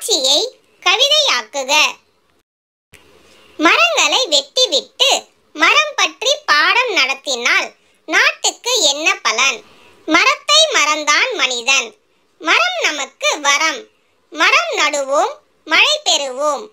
காட்சியை கவிதையாக்குக மரங்களை வெட்டிவிட்டு மரம் பற்றி பாடம் நடத்தினால் நாட்டுக்கு என்ன பலன் மரத்தை மறந்தான் மனிதன் மரம் நமக்கு வரம் மரம் நடுவோம் மழை பெறுவோம்